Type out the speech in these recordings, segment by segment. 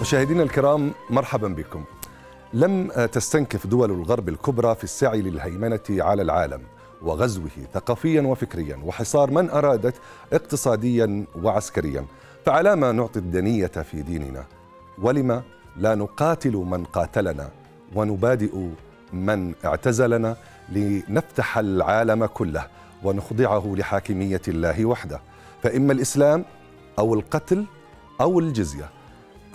مشاهدينا الكرام مرحبا بكم لم تستنكف دول الغرب الكبرى في السعي للهيمنه على العالم وغزوه ثقافيا وفكريا وحصار من ارادت اقتصاديا وعسكريا فعلى ما نعطي الدنيه في ديننا ولم لا نقاتل من قاتلنا ونبادئ من اعتزلنا لنفتح العالم كله ونخضعه لحاكميه الله وحده فاما الاسلام او القتل او الجزيه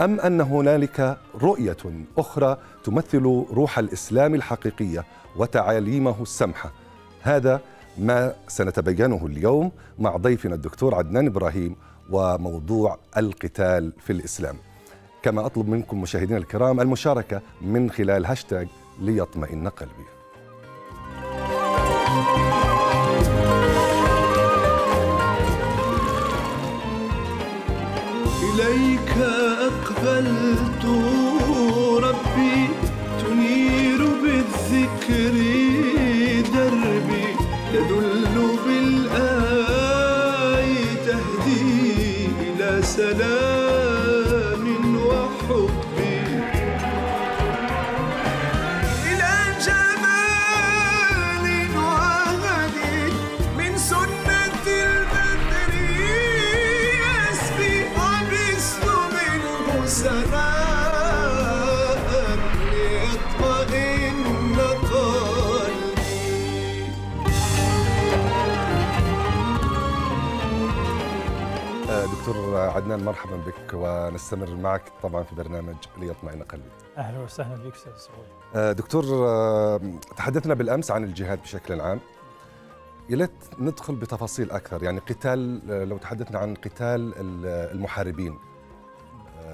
أم أن هنالك رؤية أخرى تمثل روح الإسلام الحقيقية وتعاليمه السمحة هذا ما سنتبينه اليوم مع ضيفنا الدكتور عدنان إبراهيم وموضوع القتال في الإسلام كما أطلب منكم مشاهدينا الكرام المشاركة من خلال هاشتاج ليطمئن قلبي إليك عدنان مرحبا بك ونستمر معك طبعا في برنامج ليطمئن قلبي اهلا وسهلا بك استاذ سعود آه، دكتور آه، تحدثنا بالامس عن الجهاد بشكل عام يا ليت ندخل بتفاصيل اكثر يعني قتال آه، لو تحدثنا عن قتال المحاربين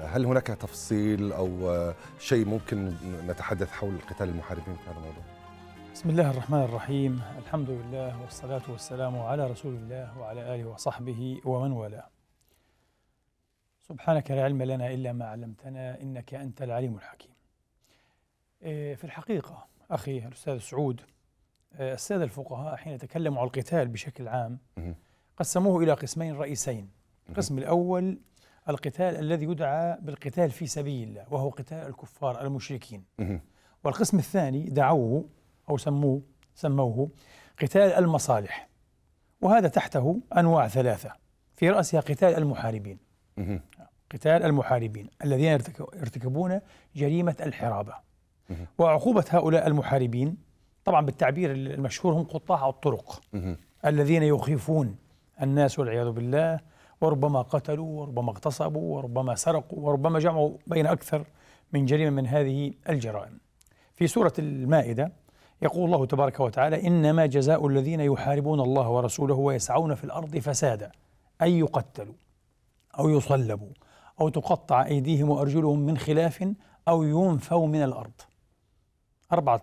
هل هناك تفصيل او شيء ممكن نتحدث حول قتال المحاربين في هذا الموضوع؟ بسم الله الرحمن الرحيم، الحمد لله والصلاه والسلام على رسول الله وعلى اله وصحبه ومن والاه. سبحانك لا علم لنا إلا ما علمتنا إنك أنت العليم الحكيم آه، في الحقيقة أخي الأستاذ سعود آه، السادة الفقهاء حين تكلموا عن القتال بشكل عام قسموه إلى قسمين رئيسين القسم الأول القتال الذي يدعى بالقتال في سبيل الله وهو قتال الكفار المشركين والقسم الثاني دعوه أو سموه سموه قتال المصالح وهذا تحته أنواع ثلاثة في رأسها قتال المحاربين قتال المحاربين الذين يرتكبون جريمة الحرابة وعقوبة هؤلاء المحاربين طبعا بالتعبير المشهور هم قطاع الطرق الذين يخيفون الناس والعياذ بالله وربما قتلوا وربما اغتصبوا وربما سرقوا وربما جمعوا بين أكثر من جريمة من هذه الجرائم في سورة المائدة يقول الله تبارك وتعالى إنما جزاء الذين يحاربون الله ورسوله ويسعون في الأرض فسادا أن يقتلوا أو يصلبوا أو تقطع أيديهم وأرجلهم من خلاف أو ينفوا من الأرض أربعة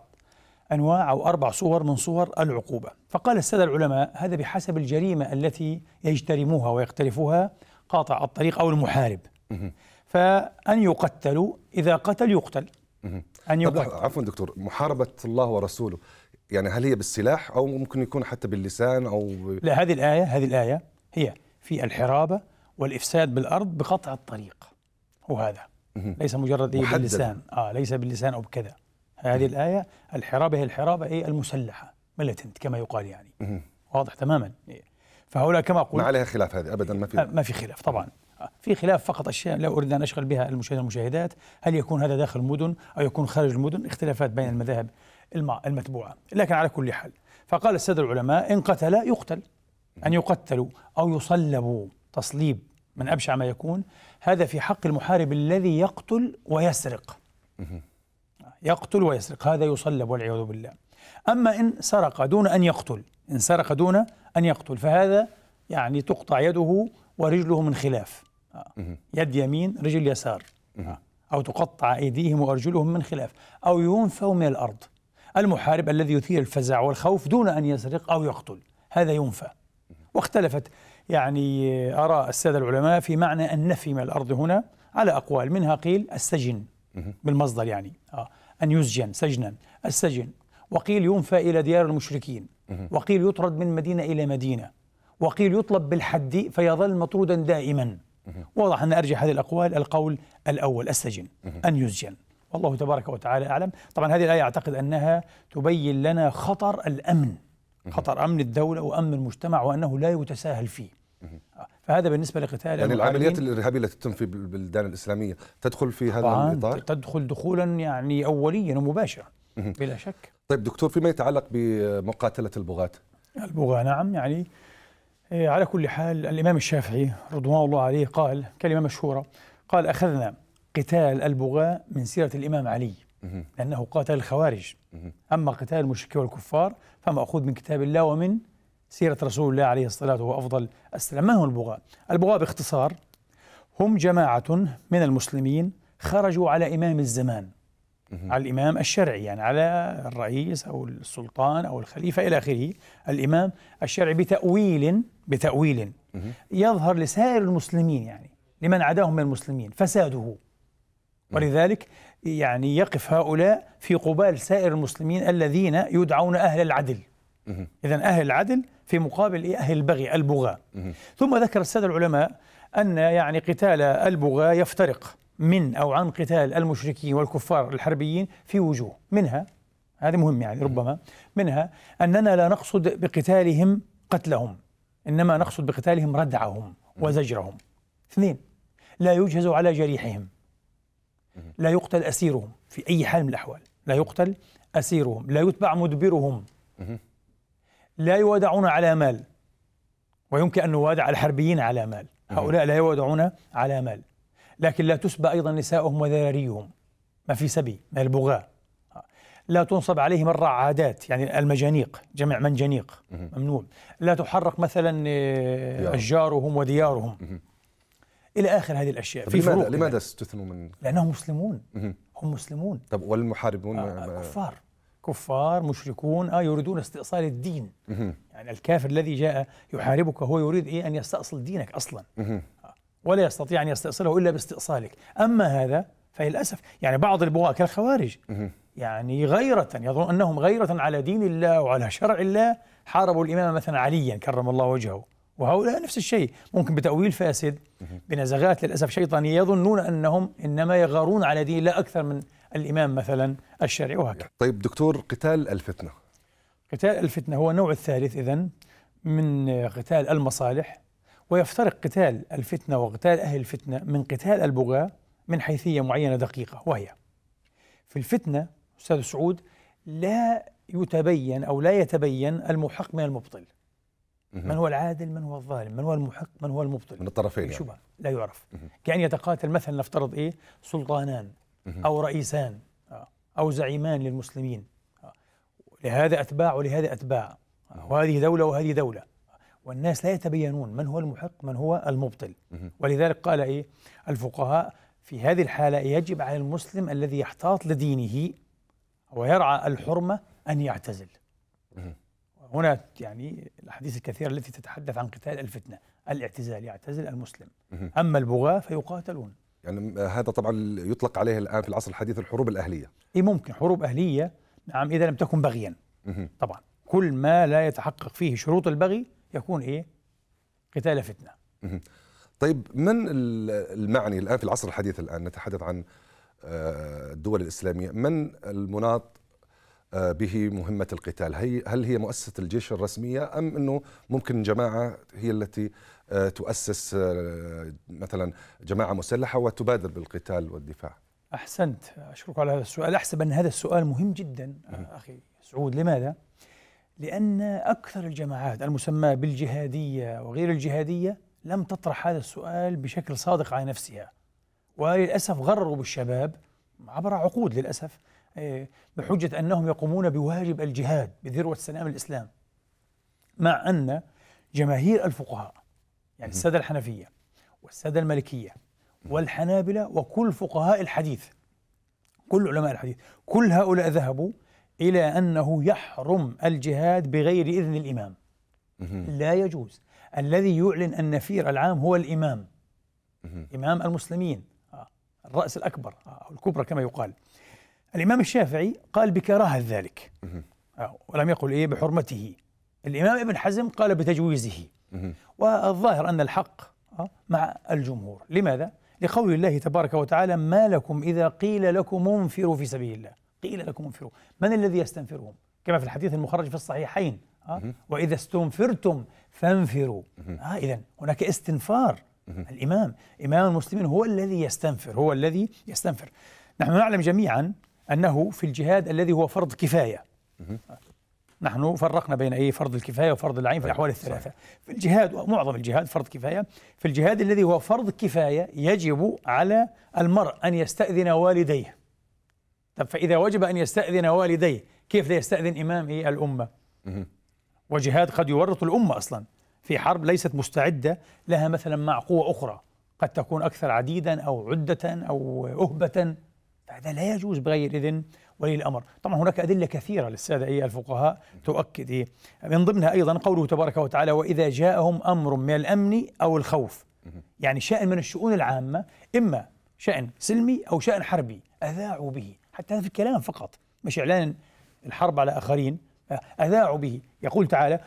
أنواع أو أربع صور من صور العقوبة فقال السادة العلماء هذا بحسب الجريمة التي يجترموها ويقترفها قاطع الطريق أو المحارب فأن يقتلوا إذا قتل يقتل أن يقتل عفوا دكتور محاربة الله ورسوله يعني هل هي بالسلاح أو ممكن يكون حتى باللسان أو لا هذه الآية هذه الآية هي في الحرابة والإفساد بالأرض بقطع الطريق هو هذا ليس مجرد إيه باللسان آه ليس باللسان أو بكذا هذه الآية الحرابة هي الحرابة إيه المسلحة ملتنت كما يقال يعني واضح تماما إيه. فهؤلاء كما قلت ما عليها خلاف هذه أبدا ما في آه، ما في خلاف طبعا آه، في خلاف فقط اشياء لا اريد ان اشغل بها المشاهدين والمشاهدات، هل يكون هذا داخل المدن او يكون خارج المدن؟ اختلافات بين المذاهب المتبوعه، لكن على كل حال فقال الساده العلماء ان قتل يقتل ان يقتلوا او يصلبوا تصليب من أبشع ما يكون هذا في حق المحارب الذي يقتل ويسرق يقتل ويسرق هذا يصلب والعياذ بالله أما إن سرق دون أن يقتل إن سرق دون أن يقتل فهذا يعني تقطع يده ورجله من خلاف يد يمين رجل يسار أو تقطع أيديهم وأرجلهم من خلاف أو ينفوا من الأرض المحارب الذي يثير الفزع والخوف دون أن يسرق أو يقتل هذا ينفى واختلفت يعني آه، أرى السادة العلماء في معنى النفي من الأرض هنا على أقوال منها قيل السجن بالمصدر يعني آه أن يسجن سجنا السجن وقيل ينفى إلى ديار المشركين وقيل يطرد من مدينة إلى مدينة وقيل يطلب بالحد فيظل مطرودا دائما واضح أن أرجح هذه الأقوال القول الأول السجن أن يسجن والله تبارك وتعالى أعلم طبعا هذه الآية أعتقد أنها تبين لنا خطر الأمن خطر أمن الدولة وأمن المجتمع وأنه لا يتساهل فيه فهذا بالنسبه لقتال يعني العمليات الارهابيه التي تتم في البلدان الاسلاميه تدخل في هذا الاطار؟ تدخل دخولا يعني اوليا ومباشرا بلا شك طيب دكتور فيما يتعلق بمقاتله البغاة البغاة نعم يعني إيه، على كل حال الامام الشافعي رضوان الله عليه قال كلمه مشهوره قال اخذنا قتال البغاة من سيره الامام علي لأنه قاتل الخوارج أما قتال المشركين والكفار فمأخوذ من كتاب الله ومن سيرة رسول الله عليه الصلاة وهو أفضل السلام من هم البغاء؟ البغاء باختصار هم جماعة من المسلمين خرجوا على إمام الزمان على الإمام الشرعي يعني على الرئيس أو السلطان أو الخليفة إلى آخره الإمام الشرعي بتأويل بتأويل يظهر لسائر المسلمين يعني لمن عداهم من المسلمين فساده ولذلك يعني يقف هؤلاء في قبال سائر المسلمين الذين يدعون أهل العدل إذا أهل العدل في مقابل إيه؟ أهل البغي البغاة ثم ذكر السادة العلماء أن يعني قتال البغاة يفترق من أو عن قتال المشركين والكفار الحربيين في وجوه منها هذه مهم يعني ربما منها أننا لا نقصد بقتالهم قتلهم إنما نقصد بقتالهم ردعهم وزجرهم اثنين لا يجهز على جريحهم لا يقتل أسيرهم في أي حال من الأحوال لا يقتل أسيرهم لا يتبع مدبرهم لا يودعون على مال ويمكن أن نوادع الحربيين على مال هؤلاء لا يودعون على مال لكن لا تسبى أيضا نساؤهم وذراريهم ما في سبي من البغاة لا تنصب عليهم الرعادات يعني المجانيق جمع منجنيق ممنوع لا تحرق مثلا آه، أشجارهم وديارهم الى اخر هذه الاشياء في لماذا لماذا استثنوا من لانهم مسلمون هم مسلمون طب والمحاربون آه, آه، كفار كفار مشركون آه يريدون استئصال الدين يعني الكافر الذي جاء يحاربك هو يريد إيه أن يستأصل دينك أصلا آه، ولا يستطيع أن يستأصله إلا باستئصالك أما هذا فللأسف يعني بعض البغاة كالخوارج يعني غيرة يظن أنهم غيرة على دين الله وعلى شرع الله حاربوا الإمام مثلا عليا كرم الله وجهه وهؤلاء نفس الشيء ممكن بتأويل فاسد بنزغات للأسف شيطانية يظنون أنهم إنما يغارون على دين لا أكثر من الإمام مثلا الشرعي وهكذا طيب دكتور قتال الفتنة قتال الفتنة هو النوع الثالث إذا من قتال المصالح ويفترق قتال الفتنة وقتال أهل الفتنة من قتال البغاة من حيثية معينة دقيقة وهي في الفتنة أستاذ سعود لا يتبين أو لا يتبين المحق من المبطل من هو العادل من هو الظالم من هو المحق من هو المبطل من الطرفين يعني. لا يعرف كأن يعني يتقاتل مثلا نفترض إيه سلطانان أو رئيسان آه، أو زعيمان للمسلمين آه، لهذا أتباع ولهذا أتباع آه، وهذه دولة وهذه دولة والناس لا يتبينون من هو المحق من هو المبطل ولذلك قال إيه الفقهاء في هذه الحالة يجب على المسلم الذي يحتاط لدينه ويرعى الحرمة أن يعتزل هنا يعني الأحاديث الكثيرة التي تتحدث عن قتال الفتنة الاعتزال يعتزل المسلم أما البغاة فيقاتلون يعني هذا طبعا يطلق عليه الآن في العصر الحديث الحروب الأهلية اي ممكن حروب أهلية نعم إذا لم تكن بغيا طبعا كل ما لا يتحقق فيه شروط البغي يكون إيه قتال فتنة طيب من المعني الآن في العصر الحديث الآن نتحدث عن آه، الدول الإسلامية من المناط به مهمة القتال هي هل هي مؤسسة الجيش الرسمية أم أنه ممكن جماعة هي التي آه، تؤسس آه، مثلا جماعة مسلحة وتبادر بالقتال والدفاع أحسنت أشكرك على هذا السؤال أحسب أن هذا السؤال مهم جدا آه، أخي سعود لماذا؟ لأن أكثر الجماعات المسماة بالجهادية وغير الجهادية لم تطرح هذا السؤال بشكل صادق على نفسها وللأسف غرروا بالشباب عبر عقود للأسف إيه، بحجة أنهم يقومون بواجب الجهاد بذروة سلام الإسلام مع أن جماهير الفقهاء يعني السادة الحنفية والسادة المالكية والحنابلة وكل فقهاء الحديث كل علماء الحديث كل هؤلاء ذهبوا إلى أنه يحرم الجهاد بغير إذن الإمام لا يجوز الذي يعلن النفير العام هو الإمام إمام المسلمين آه، الرأس الأكبر آه، أو الكبرى كما يقال الإمام الشافعي قال بكراهة ذلك ولم يقل إيه بحرمته الإمام ابن حزم قال بتجويزه والظاهر أن الحق آه، مع الجمهور لماذا؟ لقول الله تبارك وتعالى ما لكم إذا قيل لكم انفروا في سبيل الله قيل لكم انفروا من الذي يستنفرهم؟ كما في الحديث المخرج في الصحيحين آه، وإذا استنفرتم فانفروا آه إذا هناك استنفار الإمام إمام المسلمين هو الذي يستنفر هو الذي يستنفر نحن نعلم جميعا أنه في الجهاد الذي هو فرض كفاية نحن فرقنا بين أي فرض الكفايه وفرض العين في أيوة، الاحوال الثلاثه في الجهاد ومعظم الجهاد فرض كفايه في الجهاد الذي هو فرض كفايه يجب على المرء ان يستاذن والديه طب فاذا وجب ان يستاذن والديه كيف لا يستاذن امام الامه وجهاد قد يورط الامه اصلا في حرب ليست مستعده لها مثلا مع قوه اخرى قد تكون اكثر عديدا او عده او اهبه فهذا لا يجوز بغير إذن ولي الأمر طبعا هناك أدلة كثيرة للسادة أي الفقهاء تؤكد إيه من ضمنها أيضا قوله تبارك وتعالى وإذا جاءهم أمر من الأمن أو الخوف يعني شأن من الشؤون العامة إما شأن سلمي أو شأن حربي أذاعوا به حتى هذا في الكلام فقط مش إعلان الحرب على آخرين أذاعوا به يقول تعالى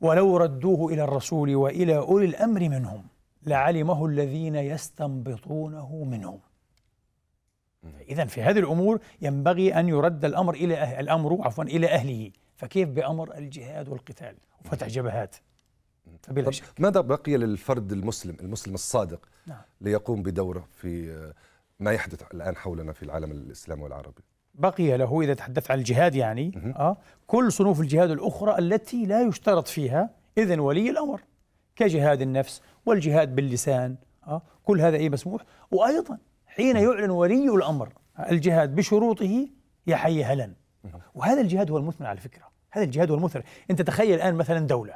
ولو ردوه إلى الرسول وإلى أولي الأمر منهم لعلمه الذين يستنبطونه منهم إذا في هذه الأمور ينبغي أن يرد الأمر إلى أهل الأمر عفوا إلى أهله فكيف بأمر الجهاد والقتال وفتح جبهات فبلا شك ماذا بقي للفرد المسلم المسلم الصادق نعم. ليقوم بدوره في آه، ما يحدث الآن حولنا في العالم الإسلامي والعربي بقي له إذا تحدثت عن الجهاد يعني مم. آه كل صنوف الجهاد الأخرى التي لا يشترط فيها إذن ولي الأمر كجهاد النفس والجهاد باللسان آه كل هذا إيه مسموح وأيضا حين يعلن ولي الأمر الجهاد بشروطه يا حي هلا وهذا الجهاد هو المثمر على فكرة هذا الجهاد هو المثمر أنت تخيل الآن مثلا دولة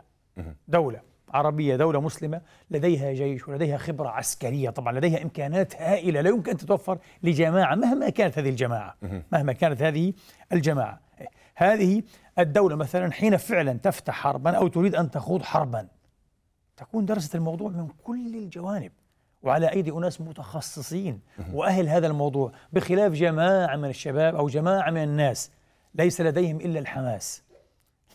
دولة عربية دولة مسلمة لديها جيش ولديها خبرة عسكرية طبعا لديها إمكانات هائلة لا يمكن أن تتوفر لجماعة مهما كانت هذه الجماعة مهما كانت هذه الجماعة هذه الدولة مثلا حين فعلا تفتح حربا أو تريد أن تخوض حربا تكون درست الموضوع من كل الجوانب وعلى ايدي اناس متخصصين واهل هذا الموضوع بخلاف جماعه من الشباب او جماعه من الناس ليس لديهم الا الحماس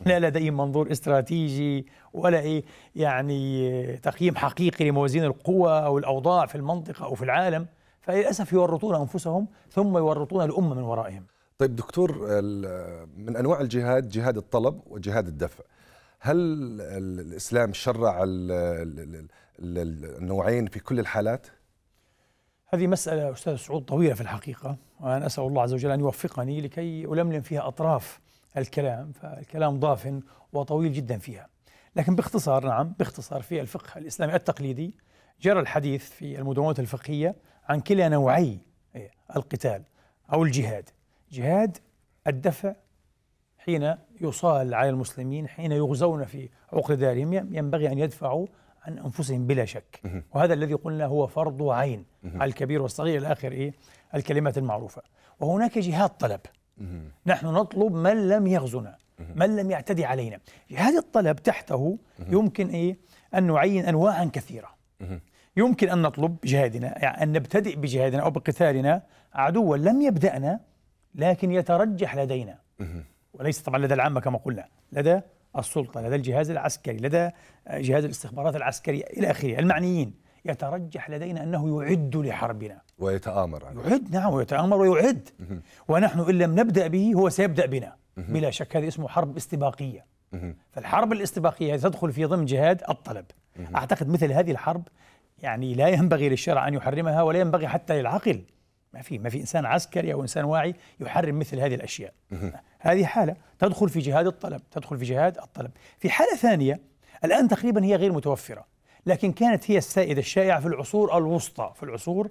لا لديهم منظور استراتيجي ولا إيه يعني تقييم حقيقي لموازين القوى او الاوضاع في المنطقه او في العالم فللاسف يورطون انفسهم ثم يورطون الامه من ورائهم. طيب دكتور من انواع الجهاد جهاد الطلب وجهاد الدفع. هل الاسلام شرع النوعين في كل الحالات؟ هذه مسألة أستاذ سعود طويلة في الحقيقة وأنا أسأل الله عز وجل أن يوفقني لكي ألملم فيها أطراف الكلام فالكلام ضاف وطويل جدا فيها لكن باختصار نعم باختصار في الفقه الإسلامي التقليدي جرى الحديث في المدونات الفقهية عن كلا نوعي إيه، القتال أو الجهاد جهاد الدفع حين يصال على المسلمين حين يغزون في عقر دارهم ينبغي أن يدفعوا عن أنفسهم بلا شك وهذا الذي قلنا هو فرض عين على الكبير والصغير إلى آخر إيه الكلمات المعروفة وهناك جهاد طلب نحن نطلب من لم يغزنا من لم يعتدي علينا هذا الطلب تحته يمكن إيه أن نعين أنواعا كثيرة يمكن أن نطلب جهادنا يعني أن نبتدئ بجهادنا أو بقتالنا عدوا لم يبدأنا لكن يترجح لدينا وليس طبعا لدى العامة كما قلنا لدى السلطة لدى الجهاز العسكري لدى جهاز الاستخبارات العسكري إلى آخره المعنيين يترجح لدينا أنه يعد لحربنا ويتآمر عليه يعد نعم ويتآمر ويعد ونحن إن لم نبدأ به هو سيبدأ بنا بلا شك هذه اسمه حرب استباقية فالحرب الاستباقية تدخل في ضمن جهاد الطلب أعتقد مثل هذه الحرب يعني لا ينبغي للشرع أن يحرمها ولا ينبغي حتى للعقل ما في ما في انسان عسكري او انسان واعي يحرم مثل هذه الاشياء هذه حاله تدخل في جهاد الطلب تدخل في جهاد الطلب في حاله ثانيه الان تقريبا هي غير متوفره لكن كانت هي السائده الشائعه في العصور الوسطى في العصور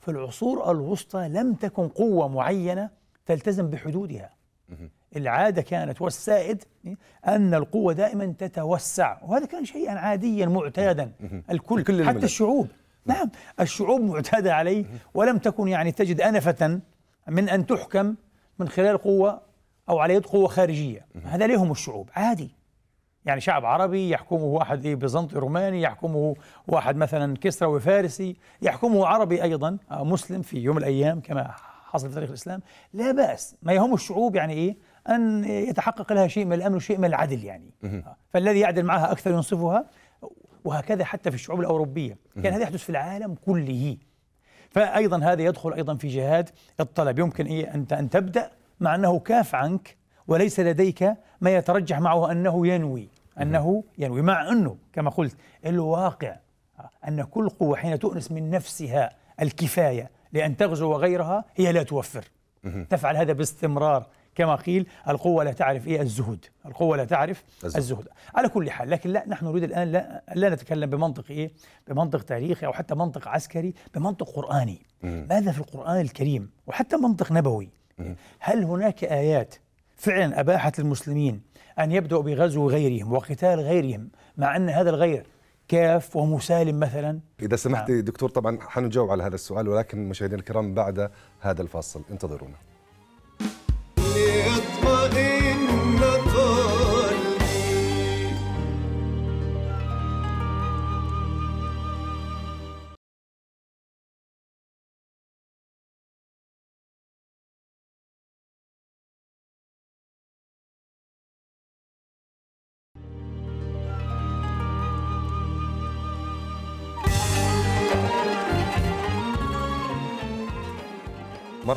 في العصور الوسطى لم تكن قوه معينه تلتزم بحدودها العادة كانت والسائد أن القوة دائما تتوسع وهذا كان شيئا عاديا معتادا الكل حتى الشعوب نعم الشعوب معتادة عليه ولم تكن يعني تجد أنفة من أن تحكم من خلال قوة أو على يد قوة خارجية هذا لهم الشعوب عادي يعني شعب عربي يحكمه واحد إيه، بيزنطي روماني يحكمه واحد مثلا كسروي فارسي يحكمه عربي أيضا آه، مسلم في يوم الأيام كما حصل في تاريخ الإسلام لا بأس ما يهم الشعوب يعني إيه أن يتحقق لها شيء من الأمن وشيء من العدل يعني آه، فالذي يعدل معها أكثر ينصفها وهكذا حتى في الشعوب الأوروبية يعني هذا يحدث في العالم كله فأيضا هذا يدخل أيضا في جهاد الطلب يمكن إيه أنت أن تبدأ مع أنه كاف عنك وليس لديك ما يترجح معه أنه ينوي أنه ينوي مع أنه كما قلت الواقع أن كل قوة حين تؤنس من نفسها الكفاية لأن تغزو غيرها هي لا توفر تفعل هذا باستمرار كما قيل القوة لا تعرف إيه الزهد القوة لا تعرف الزهد, الزهد. على كل حال لكن لا نحن نريد الآن لا, لا نتكلم بمنطق إيه بمنطق تاريخي أو حتى منطق عسكري بمنطق قرآني مم. ماذا في القرآن الكريم وحتى منطق نبوي مم. هل هناك آيات فعلا أباحت للمسلمين أن يبدأوا بغزو غيرهم وقتال غيرهم مع أن هذا الغير كاف ومسالم مثلا إذا سمحت نعم. دكتور طبعا حنجاوب على هذا السؤال ولكن مشاهدينا الكرام بعد هذا الفاصل انتظرونا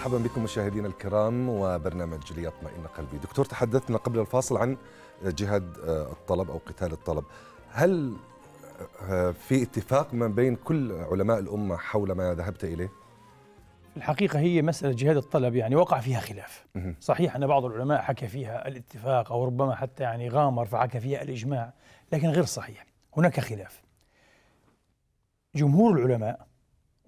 مرحبا بكم مشاهدينا الكرام وبرنامج ليطمئن قلبي دكتور تحدثنا قبل الفاصل عن جهاد آه، الطلب أو قتال الطلب هل آه، في اتفاق ما بين كل علماء الأمة حول ما ذهبت إليه؟ الحقيقة هي مسألة جهاد الطلب يعني وقع فيها خلاف صحيح أن بعض العلماء حكى فيها الاتفاق أو ربما حتى يعني غامر فحكى فيها الإجماع لكن غير صحيح هناك خلاف جمهور العلماء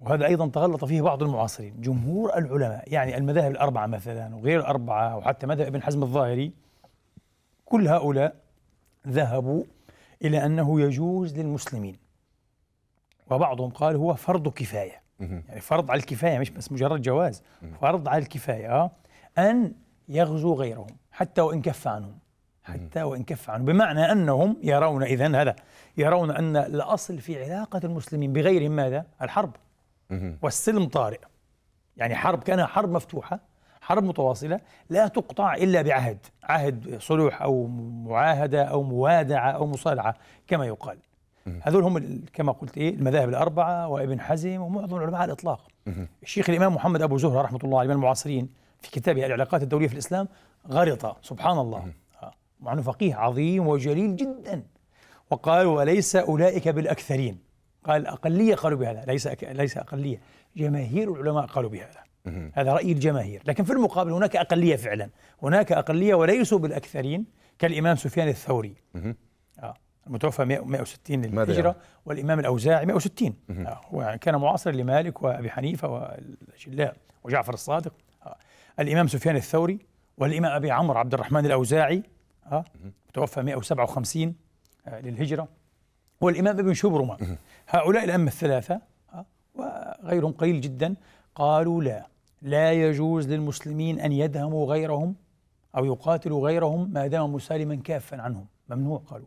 وهذا أيضا تغلط فيه بعض المعاصرين جمهور العلماء يعني المذاهب الأربعة مثلا وغير الأربعة وحتى مذهب ابن حزم الظاهري كل هؤلاء ذهبوا إلى أنه يجوز للمسلمين وبعضهم قال هو فرض كفاية يعني فرض على الكفاية مش بس مجرد جواز فرض على الكفاية أن يغزو غيرهم حتى وإن كف عنهم حتى وإن كف عنهم بمعنى أنهم يرون إذا هذا يرون أن الأصل في علاقة المسلمين بغيرهم ماذا؟ الحرب والسلم طارئ يعني حرب كانها حرب مفتوحه حرب متواصله لا تقطع الا بعهد عهد صلح او معاهده او موادعه او مصالحه كما يقال هذول هم كما قلت ايه المذاهب الاربعه وابن حزم ومعظم العلماء على الاطلاق الشيخ الامام محمد ابو زهره رحمه الله عليه من المعاصرين في كتابه العلاقات الدوليه في الاسلام غرط سبحان الله آه. مع انه فقيه عظيم وجليل جدا وقال وليس اولئك بالاكثرين قال أقلية قالوا بهذا ليس أك... ليس أقلية جماهير العلماء قالوا بهذا هذا رأي الجماهير لكن في المقابل هناك أقلية فعلا هناك أقلية وليسوا بالأكثرين كالإمام سفيان الثوري آه. المتوفى 160 يعني؟ للهجرة والإمام الأوزاعي 160 آه. هو يعني كان معاصرا لمالك وأبي حنيفة والأشلاء وجعفر الصادق آه. الإمام سفيان الثوري والإمام أبي عمرو عبد الرحمن الأوزاعي آه. متوفى 157 آه، للهجرة هو الإمام ابن شبرمة هؤلاء الأئمة الثلاثة آه، وغيرهم قليل جدا قالوا لا لا يجوز للمسلمين أن يدهموا غيرهم أو يقاتلوا غيرهم ما دام مسالما كافا عنهم ممنوع قالوا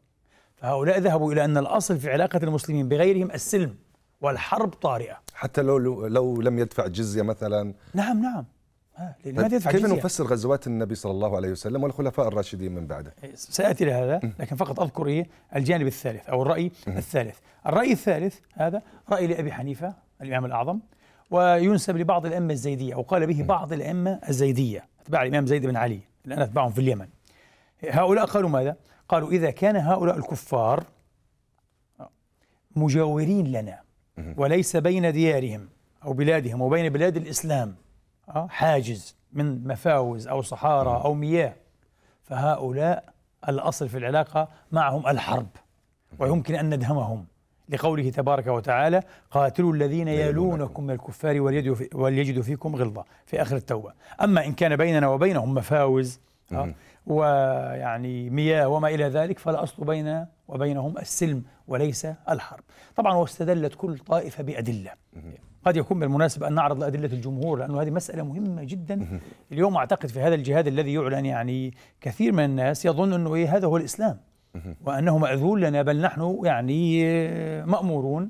فهؤلاء ذهبوا إلى أن الأصل في علاقة المسلمين بغيرهم السلم والحرب طارئة حتى لو لو لم يدفع جزية مثلا نعم نعم آه، لماذا يدفع كيف نفسر غزوات النبي صلى الله عليه وسلم والخلفاء الراشدين من بعده؟ إيه، سأتي لهذا لكن فقط أذكر إيه الجانب الثالث أو الرأي الثالث الرأي الثالث هذا رأي لأبي حنيفة الإمام الأعظم وينسب لبعض الأئمة الزيدية أو قال به بعض الأئمة الزيدية أتباع الإمام زيد بن علي الآن أتباعهم في اليمن هؤلاء قالوا ماذا؟ قالوا إذا كان هؤلاء الكفار مجاورين لنا وليس بين ديارهم أو بلادهم وبين بلاد الإسلام آه، حاجز من مفاوز أو صحارى أو مياه فهؤلاء الأصل في العلاقة معهم الحرب ويمكن أن ندهمهم لقوله تبارك وتعالى قاتلوا الذين يلونكم من الكفار وليجدوا فيكم غلظة في آخر التوبة أما إن كان بيننا وبينهم مفاوز آه، ويعني مياه وما إلى ذلك فالأصل بيننا وبينهم السلم وليس الحرب طبعا واستدلت كل طائفة بأدلة قد يكون بالمناسب أن نعرض لأدلة الجمهور لأنه هذه مسألة مهمة جدا اليوم أعتقد في هذا الجهاد الذي يعلن يعني كثير من الناس يظن أنه إيه هذا هو الإسلام وأنه مأذول لنا بل نحن يعني مأمورون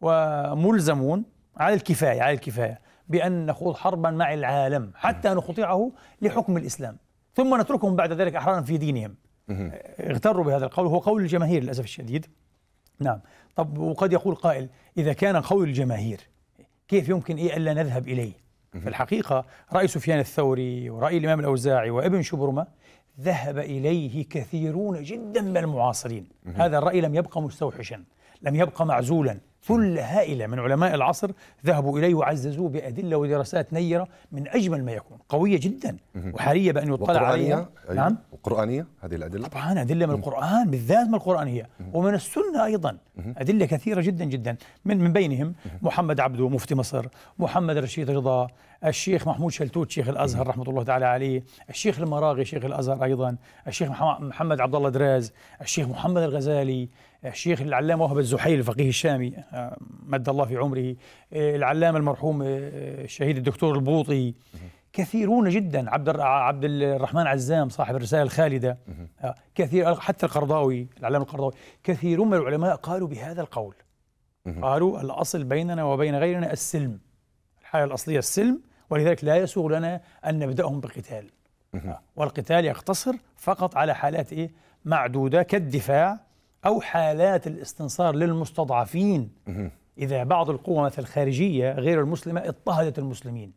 وملزمون على الكفاية على الكفاية بأن نخوض حربا مع العالم حتى نقطعه لحكم الإسلام ثم نتركهم بعد ذلك أحرارا في دينهم اغتروا بهذا القول هو قول الجماهير للأسف الشديد نعم طب وقد يقول قائل إذا كان قول الجماهير كيف يمكن إيه ألا نذهب إليه في الحقيقة رأي سفيان الثوري ورأي الإمام الأوزاعي وابن شبرمة ذهب إليه كثيرون جدا من المعاصرين هذا الرأي لم يبقى مستوحشا لم يبقى معزولا ثلة هائلة من علماء العصر ذهبوا إليه وعززوه بأدلة ودراسات نيرة من أجمل ما يكون قوية جدا وحرية بأن يطلع عليها أيوه. نعم وقرآنية هذه الأدلة طبعا أدلة من القرآن بالذات من القرآن هي ومن السنة أيضا أدلة كثيرة جدا جدا من من بينهم محمد عبده مفتي مصر محمد رشيد رضا الشيخ محمود شلتوت شيخ الازهر رحمه الله تعالى عليه، الشيخ المراغي شيخ الازهر ايضا، الشيخ محمد عبد الله دراز، الشيخ محمد الغزالي، الشيخ العلامة وهب الزحيل الفقيه الشامي آه، مد الله في عمره آه، العلامة المرحوم آه، الشهيد الدكتور البوطي كثيرون جدا عبد عبد الرحمن عزام صاحب الرسائل الخالده كثير حتى القرضاوي العلامه القرضاوي كثيرون من العلماء قالوا بهذا القول قالوا الاصل بيننا وبين غيرنا السلم الحاله الاصليه السلم ولذلك لا يسوغ لنا ان نبداهم بقتال والقتال يقتصر فقط على حالات ايه معدوده كالدفاع أو حالات الاستنصار للمستضعفين إذا بعض القوى مثل الخارجية غير المسلمة اضطهدت المسلمين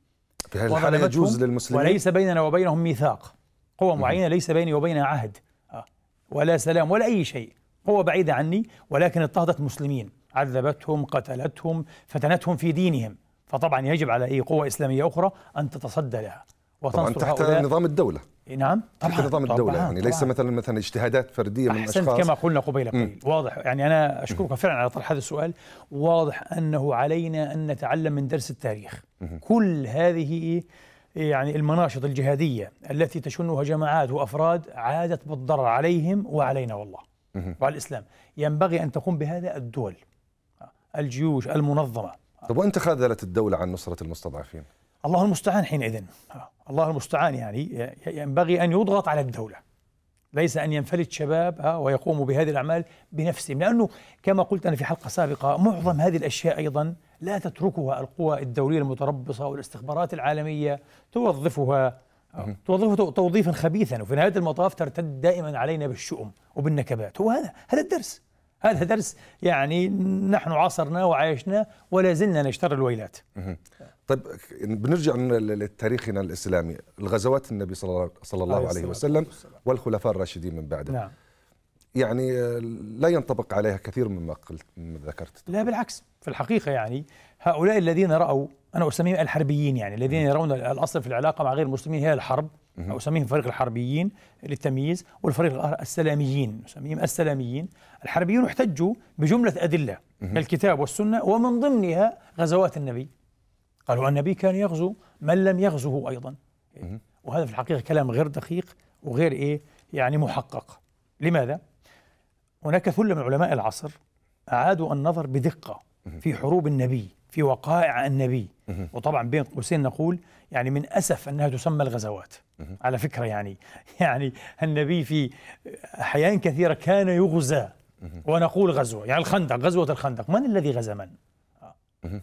في هذه الحالة يجوز للمسلمين وليس بيننا وبينهم ميثاق قوة معينة ليس بيني وبينها عهد آه. ولا سلام ولا أي شيء قوة بعيدة عني ولكن اضطهدت مسلمين عذبتهم قتلتهم فتنتهم في دينهم فطبعا يجب على أي قوة إسلامية أخرى أن تتصدى لها طبعا تحت نظام الدوله نعم طبعا تحت نظام الدوله يعني طبعاً يعني طبعاً ليس مثلا مثلا اجتهادات فرديه من اشخاص كما قلنا قبيل قليل واضح يعني انا اشكرك فعلا على طرح هذا السؤال واضح انه علينا ان نتعلم من درس التاريخ مم. كل هذه يعني المناشط الجهاديه التي تشنها جماعات وافراد عادت بالضرر عليهم وعلينا والله مم. وعلى الاسلام ينبغي ان تقوم بهذا الدول الجيوش المنظمه طب وانت خذلت الدوله عن نصره المستضعفين؟ الله المستعان حينئذ الله المستعان يعني ينبغي أن يضغط على الدولة ليس أن ينفلت شباب آه، ويقوموا بهذه الأعمال بنفسهم لأنه كما قلت أنا في حلقة سابقة معظم هذه الأشياء أيضا لا تتركها القوى الدولية المتربصة والاستخبارات العالمية توظفها آه، توظفها توظيفا خبيثا وفي نهاية المطاف ترتد دائما علينا بالشؤم وبالنكبات هو هذا هذا الدرس هذا درس يعني نحن عاصرنا وعايشنا ولا زلنا نشتر الويلات طيب بنرجع لتاريخنا الإسلامي الغزوات النبي صلى الله عليه وسلم والخلفاء الراشدين من بعده نعم. يعني آه، لا ينطبق عليها كثير مما قلت مما ذكرت لا بالعكس في الحقيقة يعني هؤلاء الذين رأوا أنا أسميهم الحربيين يعني الذين يرون الأصل في العلاقة مع غير المسلمين هي الحرب او اسميهم فريق الحربيين للتمييز والفريق الاخر السلاميين اسميهم السلاميين الحربيون احتجوا بجمله ادله من الكتاب والسنه ومن ضمنها غزوات النبي قالوا النبي كان يغزو من لم يغزه ايضا وهذا في الحقيقه كلام غير دقيق وغير ايه يعني محقق لماذا هناك ثله من علماء العصر اعادوا النظر بدقه في حروب النبي في وقائع النبي وطبعا بين قوسين نقول يعني من أسف أنها تسمى الغزوات على فكرة يعني يعني النبي في أحيان كثيرة كان يغزى ونقول غزوة يعني الخندق غزوة الخندق من الذي غزا من؟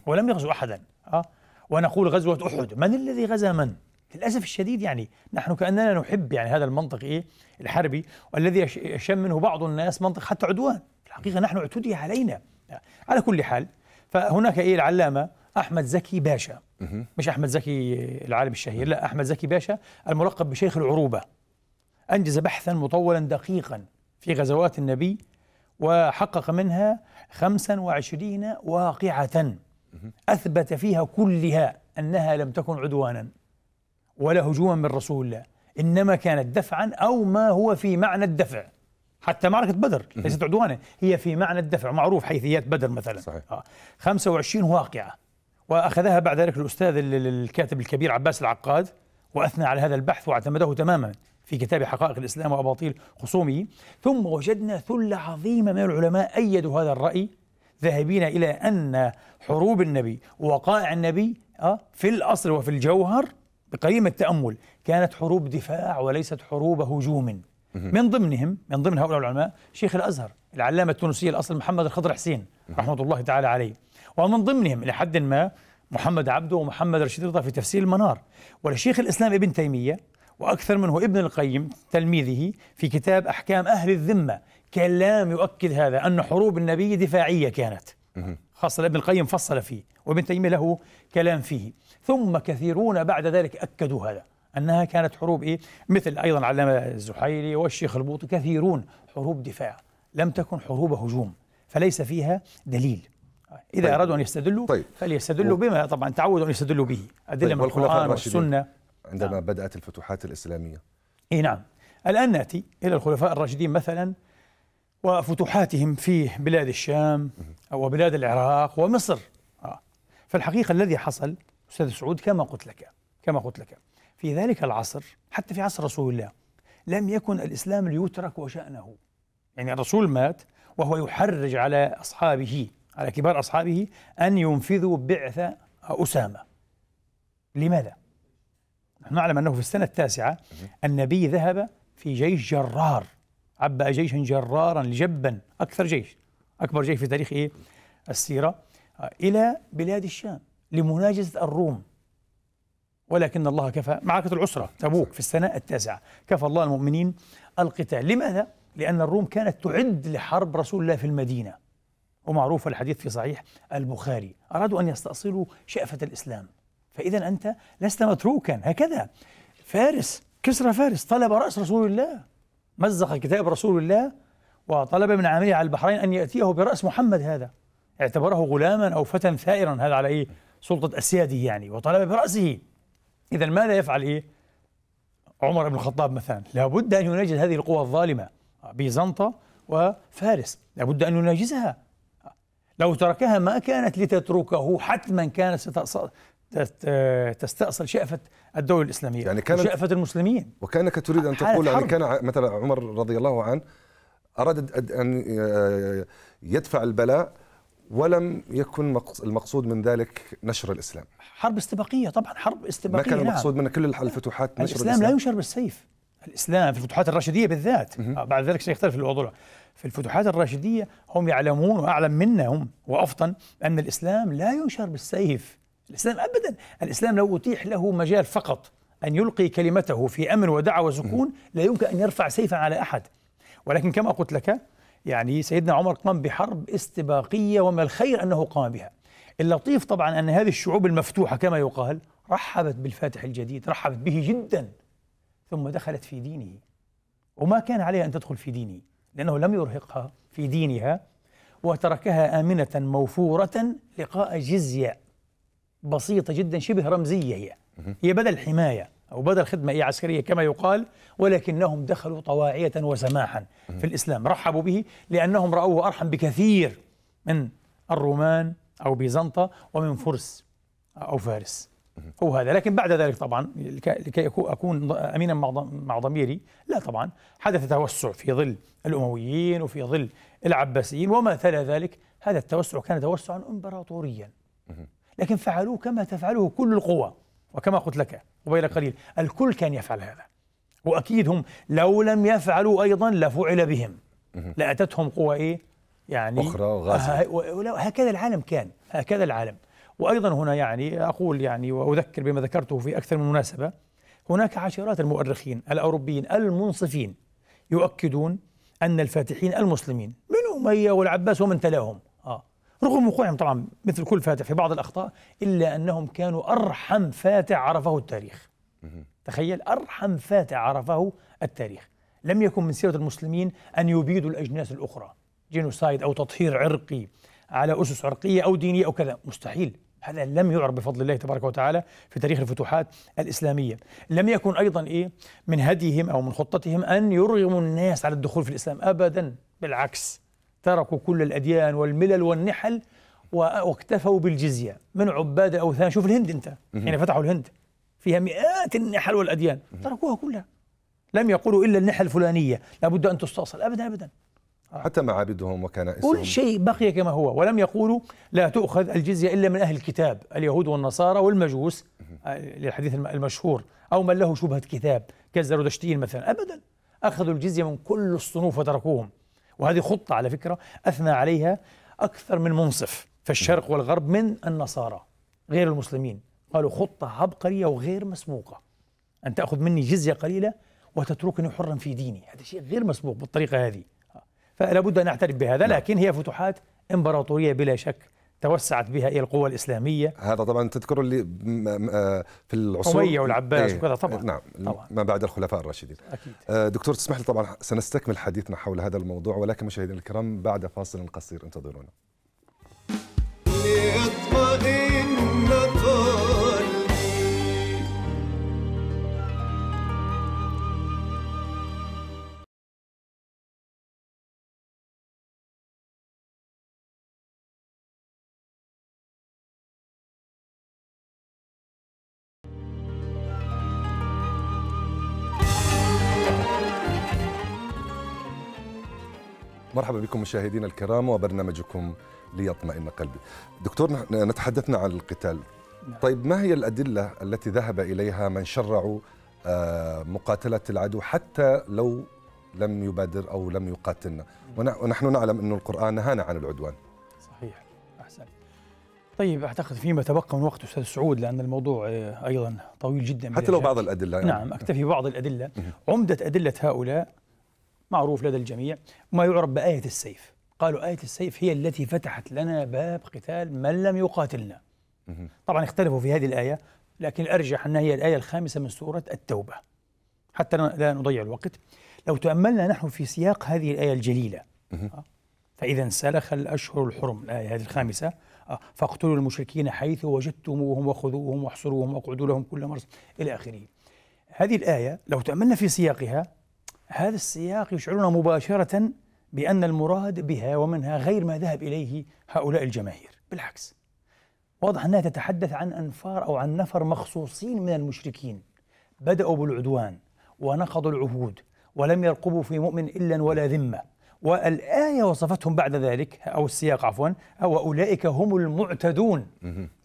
ولم يغزو أحدا آه. ونقول غزوة أحد من الذي غزا من؟ للأسف الشديد يعني نحن كأننا نحب يعني هذا المنطق إيه الحربي والذي يشم منه بعض الناس منطق حتى عدوان الحقيقة نحن اعتدي علينا آه. على كل حال فهناك ايه العلامه احمد زكي باشا مش احمد زكي العالم الشهير لا احمد زكي باشا الملقب بشيخ العروبه انجز بحثا مطولا دقيقا في غزوات النبي وحقق منها 25 واقعة أثبت فيها كلها أنها لم تكن عدوانا ولا هجوما من رسول الله إنما كانت دفعا أو ما هو في معنى الدفع حتى معركة بدر ليست عدوانة هي في معنى الدفع معروف حيثيات بدر مثلا صحيح. آه. 25 واقعة وأخذها بعد ذلك الأستاذ الكاتب الكبير عباس العقاد وأثنى على هذا البحث واعتمده تماما في كتاب حقائق الإسلام وأباطيل خصومه ثم وجدنا ثلة عظيمة من العلماء أيدوا هذا الرأي ذاهبين إلى أن حروب النبي ووقائع النبي آه، في الأصل وفي الجوهر بقيم التأمل كانت حروب دفاع وليست حروب هجوم من ضمنهم من ضمن هؤلاء العلماء شيخ الازهر العلامه التونسي الاصل محمد الخضر حسين رحمه الله تعالى عليه ومن ضمنهم الى حد ما محمد عبده ومحمد رشيد رضا في تفسير المنار ولشيخ الاسلام ابن تيميه واكثر منه ابن القيم تلميذه في كتاب احكام اهل الذمه كلام يؤكد هذا ان حروب النبي دفاعيه كانت خاصه ابن القيم فصل فيه وابن تيميه له كلام فيه ثم كثيرون بعد ذلك اكدوا هذا أنها كانت حروب إيه مثل أيضا العلامة الزحيري والشيخ البوطي كثيرون حروب دفاع لم تكن حروب هجوم فليس فيها دليل إذا طيب. أرادوا أن يستدلوا طيب. فليستدلوا و... بما طبعا تعودوا أن يستدلوا به أدلة طيب. من القرآن والسنة عندما نعم. بدأت الفتوحات الإسلامية اي نعم الآن نأتي إلى الخلفاء الراشدين مثلا وفتوحاتهم في بلاد الشام أو بلاد العراق ومصر آه. فالحقيقة الذي حصل أستاذ سعود كما قلت لك كما قلت لك في ذلك العصر حتى في عصر رسول الله لم يكن الإسلام ليترك وشأنه يعني الرسول مات وهو يحرج على أصحابه على كبار أصحابه أن ينفذوا بعثة أسامة لماذا؟ نحن نعلم أنه في السنة التاسعة النبي ذهب في جيش جرار عبأ جيشا جرارا جبا أكثر جيش أكبر جيش في تاريخ إيه؟ السيرة إلى بلاد الشام لمناجزة الروم ولكن الله كفى معركة العسرة تبوك في السنة التاسعة كفى الله المؤمنين القتال لماذا؟ لأن الروم كانت تعد لحرب رسول الله في المدينة ومعروف الحديث في صحيح البخاري أرادوا أن يستأصلوا شأفة الإسلام فإذا أنت لست متروكا هكذا فارس كسرى فارس طلب رأس رسول الله مزق كتاب رسول الله وطلب من عامله على البحرين أن يأتيه برأس محمد هذا اعتبره غلاما أو فتى ثائرا هذا على إيه؟ سلطة أسياده يعني وطلب برأسه إذا ماذا يفعل إيه؟ عمر بن الخطاب مثلا لابد أن يناجز هذه القوى الظالمة بيزنطة وفارس لابد أن يناجزها لو تركها ما كانت لتتركه حتما كانت تستأصل شأفة الدولة الإسلامية يعني كانت شأفة المسلمين وكأنك تريد أن تقول يعني كان مثلا عمر رضي الله عنه أراد أن يدفع البلاء ولم يكن المقصود من ذلك نشر الاسلام حرب استباقيه طبعا حرب استباقيه ما كان نعم. المقصود من كل الفتوحات نشر الاسلام, الإسلام لا ينشر بالسيف الاسلام في الفتوحات الراشديه بالذات آه، بعد ذلك سيختلف الموضوع في الفتوحات الراشديه هم يعلمون واعلم منا هم وافطن ان الاسلام لا ينشر بالسيف الاسلام ابدا الاسلام لو اتيح له مجال فقط ان يلقي كلمته في امن ودعوه وسكون لا يمكن ان يرفع سيفا على احد ولكن كما قلت لك يعني سيدنا عمر قام بحرب استباقية ومن الخير أنه قام بها اللطيف طبعا أن هذه الشعوب المفتوحة كما يقال رحبت بالفاتح الجديد رحبت به جدا ثم دخلت في دينه وما كان عليها أن تدخل في دينه لأنه لم يرهقها في دينها وتركها آمنة موفورة لقاء جزية بسيطة جدا شبه رمزية هي هي بدل حماية أو بدل خدمة إيه عسكرية كما يقال ولكنهم دخلوا طواعية وسماحا في الإسلام رحبوا به لأنهم رأوه أرحم بكثير من الرومان أو بيزنطة ومن فرس أو فارس هو هذا لكن بعد ذلك طبعا لكي أكون أمينا مع ضميري لا طبعا حدث توسع في ظل الأمويين وفي ظل العباسيين وما تلا ذلك هذا التوسع كان توسعا إمبراطوريا لكن فعلوه كما تفعله كل القوى وكما قلت لك قبيل قليل الكل كان يفعل هذا وأكيد هم لو لم يفعلوا أيضا لفعل بهم لأتتهم قوى إيه؟ يعني أخرى غازية أه، هكذا العالم كان هكذا العالم وأيضا هنا يعني أقول يعني وأذكر بما ذكرته في أكثر من مناسبة هناك عشرات المؤرخين الأوروبيين المنصفين يؤكدون أن الفاتحين المسلمين من أمية والعباس ومن تلاهم رغم وقوعهم طبعا مثل كل فاتح في بعض الأخطاء إلا أنهم كانوا أرحم فاتح عرفه التاريخ تخيل أرحم فاتح عرفه التاريخ لم يكن من سيرة المسلمين أن يبيدوا الأجناس الأخرى جينوسايد أو تطهير عرقي على أسس عرقية أو دينية أو كذا مستحيل هذا لم يعرف بفضل الله تبارك وتعالى في تاريخ الفتوحات الإسلامية لم يكن أيضا إيه من هديهم أو من خطتهم أن يرغموا الناس على الدخول في الإسلام أبدا بالعكس تركوا كل الأديان والملل والنحل واكتفوا بالجزية من عباد أوثان شوف الهند أنت يعني فتحوا الهند فيها مئات النحل والأديان تركوها كلها لم يقولوا إلا النحل الفلانية لابد أن تستأصل أبدا أبدا آه. حتى معابدهم وكنائسهم كل شيء بقي كما هو ولم يقولوا لا تؤخذ الجزية إلا من أهل الكتاب اليهود والنصارى والمجوس آه، للحديث المشهور أو من له شبهة كتاب كالزردشتيين مثلا أبدا أخذوا الجزية من كل الصنوف وتركوهم وهذه خطة على فكرة أثنى عليها أكثر من منصف في الشرق والغرب من النصارى غير المسلمين قالوا خطة عبقرية وغير مسبوقة أن تأخذ مني جزية قليلة وتتركني حرا في ديني هذا شيء غير مسبوق بالطريقة هذه فلا بد أن نعترف بهذا نعم. لكن هي فتوحات إمبراطورية بلا شك توسعت بها الى القوى الاسلاميه هذا طبعا تذكر اللي آه، في العصور اميه والعباس ايه وكذا طبعا نعم طبعا ما بعد الخلفاء الراشدين اكيد آه، دكتور تسمح لي طبعا سنستكمل حديثنا حول هذا الموضوع ولكن مشاهدينا الكرام بعد فاصل قصير انتظرونا مرحبا بكم مشاهدينا الكرام وبرنامجكم ليطمئن قلبي. دكتور نتحدثنا عن القتال. طيب ما هي الادله التي ذهب اليها من شرعوا آه، مقاتله العدو حتى لو لم يبادر او لم يقاتلنا ونحن نعلم ان القران نهانا عن العدوان صحيح احسن طيب اعتقد فيما تبقى من وقت استاذ سعود لان الموضوع آه، ايضا طويل جدا حتى لو بعض الادله يعني. نعم اكتفي بعض الادله عمده ادله هؤلاء معروف لدى الجميع ما يعرف بآية السيف قالوا آية السيف هي التي فتحت لنا باب قتال من لم يقاتلنا طبعا اختلفوا في هذه الآية لكن الأرجح أنها هي الآية الخامسة من سورة التوبة حتى لا نضيع الوقت لو تأملنا نحن في سياق هذه الآية الجليلة آه. فإذا انسلخ الأشهر الحرم الآية هذه الخامسة آه. فاقتلوا المشركين حيث وجدتموهم وخذوهم واحصروهم واقعدوا لهم كل مرصد إلى آخره هذه الآية لو تأملنا في سياقها هذا السياق يشعرنا مباشرة بأن المراد بها ومنها غير ما ذهب إليه هؤلاء الجماهير بالعكس واضح أنها تتحدث عن أنفار أو عن نفر مخصوصين من المشركين بدأوا بالعدوان ونقضوا العهود ولم يرقبوا في مؤمن إلا ولا ذمة والآية وصفتهم بعد ذلك أو السياق عفوا أو أولئك هم المعتدون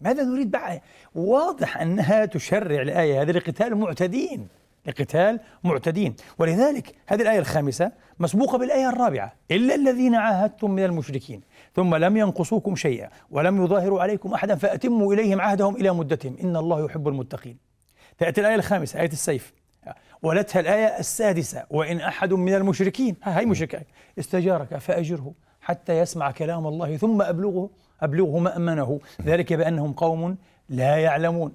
ماذا نريد بعد واضح أنها تشرع الآية هذه لقتال المعتدين لقتال معتدين ولذلك هذه الآية الخامسة مسبوقة بالآية الرابعة إلا الذين عاهدتم من المشركين ثم لم ينقصوكم شيئا ولم يظاهروا عليكم أحدا فأتموا إليهم عهدهم إلى مدتهم إن الله يحب المتقين تأتي الآية الخامسة آية السيف ولتها الآية السادسة وإن أحد من المشركين هاي مشركة استجارك فأجره حتى يسمع كلام الله ثم أبلغه أبلغه مأمنه ذلك بأنهم قوم لا يعلمون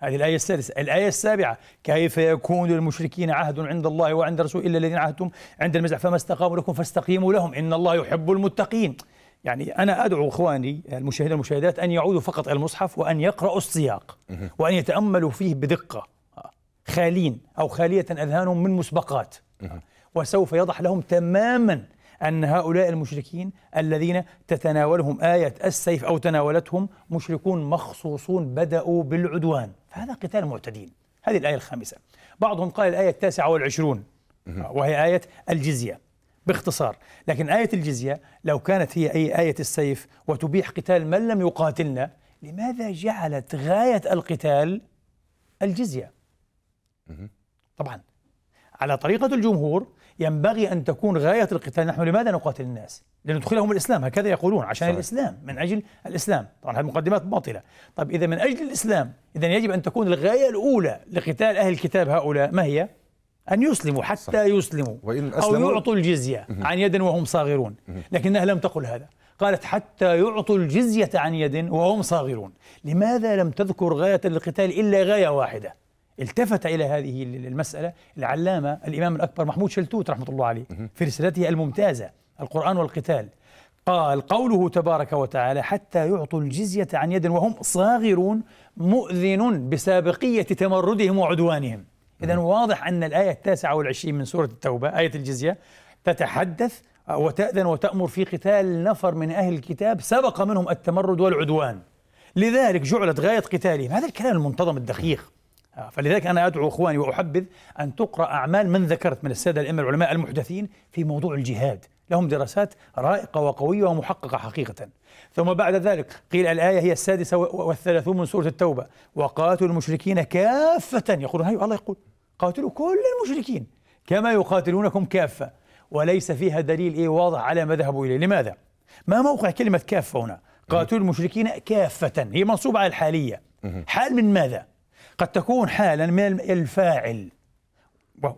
هذه الآية السادسة الآية السابعة كيف يكون للمشركين عهد عند الله وعند رسول إلا الذين عهدتم عند المزع فما استقاموا لكم فاستقيموا لهم إن الله يحب المتقين يعني أنا أدعو إخواني المشاهدين والمشاهدات أن يعودوا فقط إلى المصحف وأن يقرأوا السياق وأن يتأملوا فيه بدقة خالين أو خالية أذهانهم من مسبقات وسوف يضح لهم تماما أن هؤلاء المشركين الذين تتناولهم آية السيف أو تناولتهم مشركون مخصوصون بدأوا بالعدوان فهذا قتال معتدين هذه الآية الخامسة بعضهم قال الآية التاسعة والعشرون وهي آية الجزية باختصار لكن آية الجزية لو كانت هي أي آية السيف وتبيح قتال من لم يقاتلنا لماذا جعلت غاية القتال الجزية طبعا على طريقة الجمهور ينبغي أن تكون غاية القتال نحن لماذا نقاتل الناس؟ لندخلهم الإسلام هكذا يقولون عشان صحيح. الإسلام من أجل الإسلام طبعا هذه مقدمات باطلة طب إذا من أجل الإسلام إذا يجب أن تكون الغاية الأولى لقتال أهل الكتاب هؤلاء ما هي؟ أن يسلموا حتى صحيح. يسلموا وإن أسلموا أو يعطوا الجزية عن يد وهم صاغرون لكنها لم تقل هذا قالت حتى يعطوا الجزية عن يد وهم صاغرون لماذا لم تذكر غاية للقتال إلا غاية واحدة التفت إلى هذه المسألة العلامة الإمام الأكبر محمود شلتوت رحمة الله عليه في رسالته الممتازة القرآن والقتال قال قوله تبارك وتعالى حتى يعطوا الجزية عن يد وهم صاغرون مؤذن بسابقية تمردهم وعدوانهم إذا واضح أن الآية التاسعة والعشرين من سورة التوبة آية الجزية تتحدث وتأذن وتأمر في قتال نفر من أهل الكتاب سبق منهم التمرد والعدوان لذلك جعلت غاية قتالهم هذا الكلام المنتظم الدقيق آه، فلذلك أنا أدعو إخواني وأحبذ أن تقرأ أعمال من ذكرت من السادة الأئمة العلماء المحدثين في موضوع الجهاد لهم دراسات رائقة وقوية ومحققة حقيقة ثم بعد ذلك قيل الآية هي السادسة والثلاثون من سورة التوبة وقاتلوا المشركين كافة يقولون هاي الله يقول قاتلوا كل المشركين كما يقاتلونكم كافة وليس فيها دليل إيه واضح على ما ذهبوا إليه لماذا؟ ما موقع كلمة كافة هنا؟ قاتلوا المشركين كافة هي منصوبة على الحالية حال من ماذا؟ قد تكون حالا من الفاعل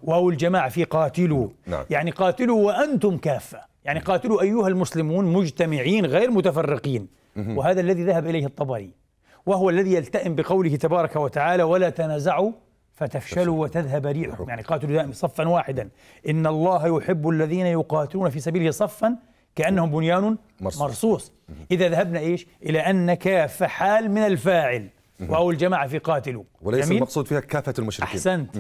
واو الجماعة في قاتلوا نعم. يعني قاتلوا وأنتم كافة يعني قاتلوا أيها المسلمون مجتمعين غير متفرقين وهذا الذي ذهب إليه الطبري وهو الذي يلتئم بقوله تبارك وتعالى ولا تنازعوا فتفشلوا وتذهب ريحكم يعني قاتلوا دائما صفا واحدا إن الله يحب الذين يقاتلون في سبيله صفا كأنهم بنيان مرصوص, مرصوص. إذا ذهبنا إيش إلى أن كاف حال من الفاعل وأو الجماعة في قاتلوا وليس جميل؟ المقصود فيها كافة المشركين أحسنت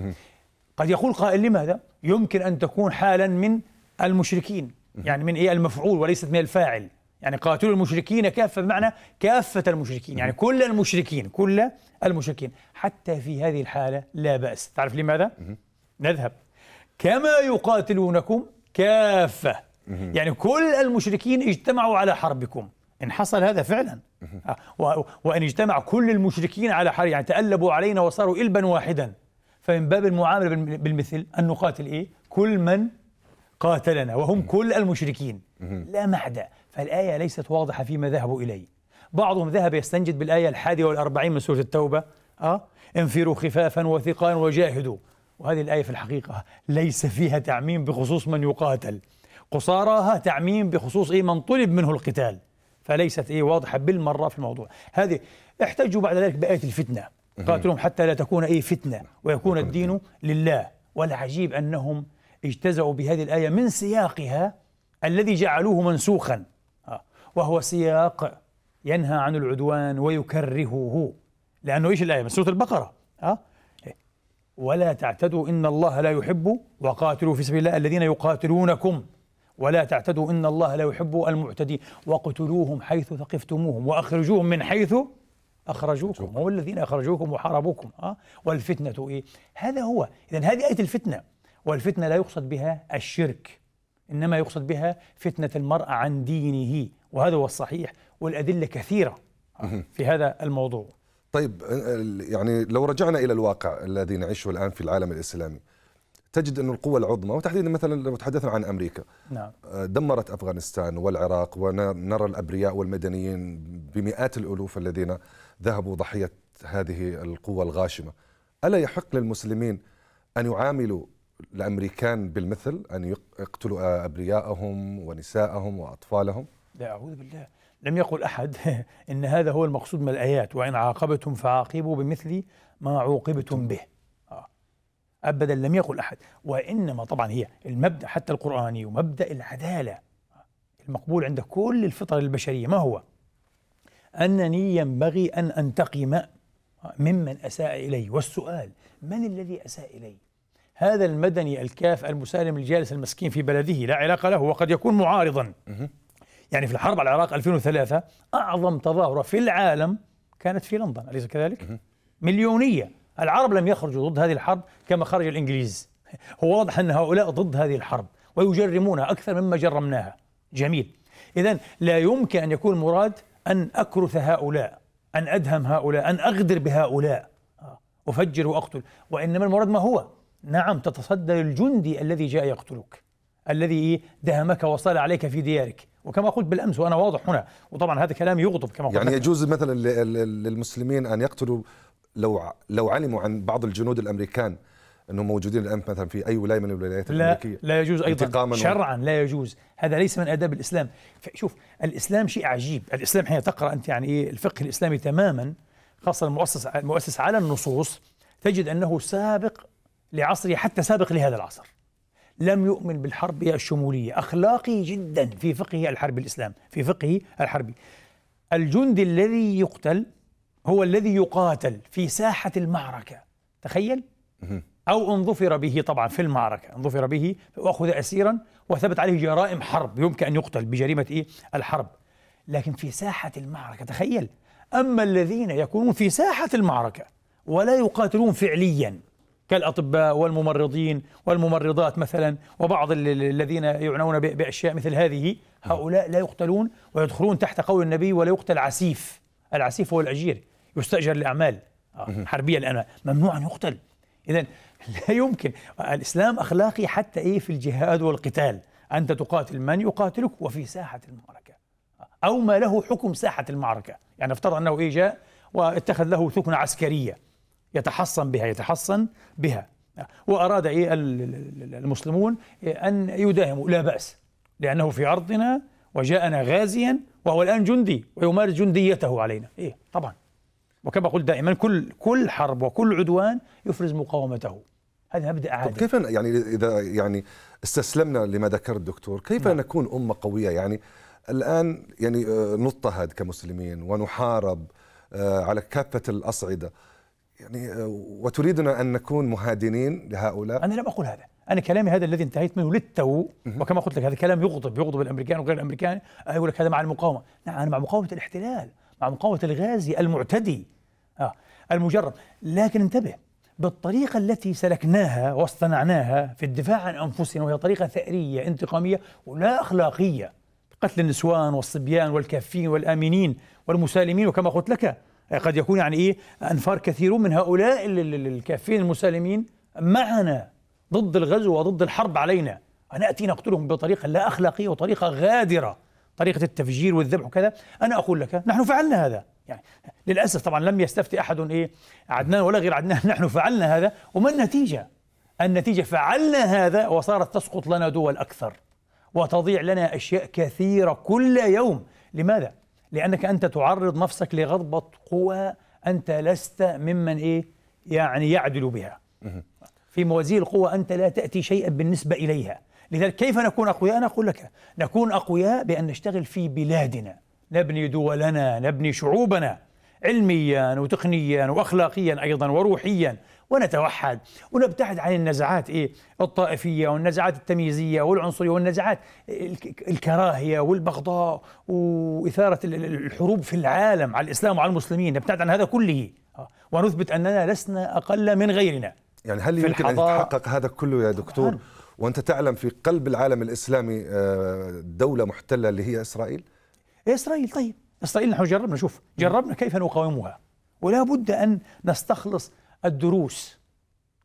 قد يقول قائل لماذا يمكن أن تكون حالا من المشركين يعني من إيه المفعول وليست من الفاعل يعني قاتلوا المشركين كافة بمعنى كافة المشركين يعني كل المشركين كل المشركين حتى في هذه الحالة لا بأس تعرف لماذا؟ نذهب كما يقاتلونكم كافة يعني كل المشركين اجتمعوا على حربكم إن حصل هذا فعلا آه، وأن اجتمع كل المشركين على حر يعني تألبوا علينا وصاروا إلبا واحدا فمن باب المعاملة بالمثل أن نقاتل إيه كل من قاتلنا وهم كل المشركين لا معدى فالآية ليست واضحة فيما ذهبوا إليه بعضهم ذهب يستنجد بالآية الحادية والأربعين من سورة التوبة أه؟ انفروا خفافا وثقالا وجاهدوا وهذه الآية في الحقيقة ليس فيها تعميم بخصوص من يقاتل قصاراها تعميم بخصوص إيه من طلب منه القتال فليست ايه واضحه بالمره في الموضوع هذه احتجوا بعد ذلك بايه الفتنه قاتلهم حتى لا تكون ايه فتنه ويكون الدين لله والعجيب انهم اجتزأوا بهذه الايه من سياقها الذي جعلوه منسوخا آه. وهو سياق ينهى عن العدوان ويكرهه لانه ايش الايه من سوره البقره ها آه. ولا تعتدوا ان الله لا يحب وقاتلوا في سبيل الله الذين يقاتلونكم ولا تعتدوا إن الله لا يحب المعتدين وقتلوهم حيث ثقفتموهم وأخرجوهم من حيث أخرجوكم هم الذين أخرجوكم وحاربوكم أه؟ والفتنة إيه؟ هذا هو إذا هذه آية الفتنة والفتنة لا يقصد بها الشرك إنما يقصد بها فتنة المرء عن دينه وهذا هو الصحيح والأدلة كثيرة في هذا الموضوع طيب يعني لو رجعنا إلى الواقع الذي نعيشه الآن في العالم الإسلامي تجد أن القوى العظمى وتحديدا مثلا لو تحدثنا عن أمريكا نعم. آه، دمرت أفغانستان والعراق ونرى الأبرياء والمدنيين بمئات الألوف الذين ذهبوا ضحية هذه القوة الغاشمة ألا يحق للمسلمين أن يعاملوا الأمريكان بالمثل أن يقتلوا أبرياءهم ونساءهم وأطفالهم لا أعوذ بالله لم يقل أحد إن هذا هو المقصود من الآيات وإن عاقبتم فعاقبوا بمثل ما عوقبتم به أبدا لم يقل أحد وإنما طبعا هي المبدأ حتى القرآني ومبدأ العدالة المقبول عند كل الفطر البشرية ما هو أنني ينبغي أن أنتقم ممن أساء إلي والسؤال من الذي أساء إلي هذا المدني الكاف المسالم الجالس المسكين في بلده لا علاقة له وقد يكون معارضا يعني في الحرب على العراق 2003 أعظم تظاهرة في العالم كانت في لندن أليس كذلك؟ مليونية العرب لم يخرجوا ضد هذه الحرب كما خرج الإنجليز هو واضح أن هؤلاء ضد هذه الحرب ويجرمونها أكثر مما جرمناها جميل إذا لا يمكن أن يكون المراد أن أكرث هؤلاء أن أدهم هؤلاء أن أغدر بهؤلاء آه، أفجر وأقتل وإنما المراد ما هو نعم تتصدى للجندي الذي جاء يقتلك الذي دهمك وصال عليك في ديارك وكما قلت بالامس وانا واضح هنا وطبعا هذا كلام يغضب كما قلت يعني يجوز مثلا للمسلمين ان يقتلوا لو لو علموا عن بعض الجنود الامريكان انهم موجودين الان مثلا في اي ولايه من الولايات لا الامريكيه لا يجوز ايضا شرعا لا يجوز هذا ليس من اداب الاسلام شوف الاسلام شيء عجيب الاسلام حين تقرا انت يعني ايه الفقه الاسلامي تماما خاصه المؤسس المؤسس على النصوص تجد انه سابق لعصره حتى سابق لهذا العصر لم يؤمن بالحرب الشمولية أخلاقي جدا في فقه الحرب الإسلام في فقه الحربي الجندي الذي يقتل هو الذي يقاتل في ساحة المعركة تخيل أو انظفر به طبعا في المعركة انظفر به وأخذ أسيرا وثبت عليه جرائم حرب يمكن أن يقتل بجريمة إيه؟ الحرب لكن في ساحة المعركة تخيل أما الذين يكونون في ساحة المعركة ولا يقاتلون فعليا كالأطباء والممرضين والممرضات مثلا وبعض الذين يعنون بأشياء مثل هذه نعم. هؤلاء لا يقتلون ويدخلون تحت قول النبي ولا يقتل عسيف العسيف هو الأجير يستأجر لأعمال آه، حربية لأن ممنوع أن يقتل إذا لا يمكن الإسلام أخلاقي حتى إيه في الجهاد والقتال أنت تقاتل من يقاتلك وفي ساحة المعركة آه، أو ما له حكم ساحة المعركة يعني افترض أنه إيه جاء واتخذ له ثكنة عسكرية يتحصن بها يتحصن بها آه، وأراد إيه المسلمون أن يداهموا لا بأس لأنه في أرضنا وجاءنا غازيا وهو الآن جندي ويمارس جنديته علينا إيه طبعا وكما قلت دائما كل كل حرب وكل عدوان يفرز مقاومته هذا مبدا عادي طيب كيف يعني اذا يعني استسلمنا لما ذكر الدكتور كيف نعم. نكون امه قويه يعني الان يعني آه، نضطهد كمسلمين ونحارب آه، على كافه الاصعده يعني آه، وتريدنا ان نكون مهادنين لهؤلاء انا لم اقل هذا انا كلامي هذا الذي انتهيت منه للتو وكما قلت لك هذا كلام يغضب يغضب الامريكان وغير الامريكان يقول لك هذا مع المقاومه نعم انا مع مقاومه الاحتلال مع مقاومة الغازي المعتدي آه المجرد لكن انتبه بالطريقة التي سلكناها واصطنعناها في الدفاع عن أنفسنا وهي طريقة ثأرية انتقامية ولا أخلاقية قتل النسوان والصبيان والكافين والآمنين والمسالمين وكما قلت لك قد يكون يعني إيه أنفار كثيرون من هؤلاء الكافين المسالمين معنا ضد الغزو وضد الحرب علينا نأتي نقتلهم بطريقة لا أخلاقية وطريقة غادرة طريقة التفجير والذبح وكذا أنا أقول لك نحن فعلنا هذا يعني للأسف طبعا لم يستفتي أحد إيه عدنان ولا غير عدنان نحن فعلنا هذا وما النتيجة النتيجة فعلنا هذا وصارت تسقط لنا دول أكثر وتضيع لنا أشياء كثيرة كل يوم لماذا؟ لأنك أنت تعرض نفسك لغضبة قوى أنت لست ممن إيه يعني يعدل بها في موازين القوى أنت لا تأتي شيئا بالنسبة إليها لذلك كيف نكون أقوياء أنا أقول لك نكون أقوياء بأن نشتغل في بلادنا نبني دولنا نبني شعوبنا علميا وتقنيا واخلاقيا ايضا وروحيا ونتوحد ونبتعد عن النزعات إيه الطائفيه والنزعات التمييزيه والعنصريه والنزعات الكراهيه والبغضاء واثاره الحروب في العالم على الاسلام وعلى المسلمين نبتعد عن هذا كله آه، ونثبت اننا لسنا اقل من غيرنا يعني هل يمكن ان يتحقق هذا كله يا دكتور نعم. وانت تعلم في قلب العالم الاسلامي آه، دوله محتله اللي هي اسرائيل؟ إيه، اسرائيل طيب اسرائيل نحن جربنا شوف جربنا كيف نقاومها ولا بد ان نستخلص الدروس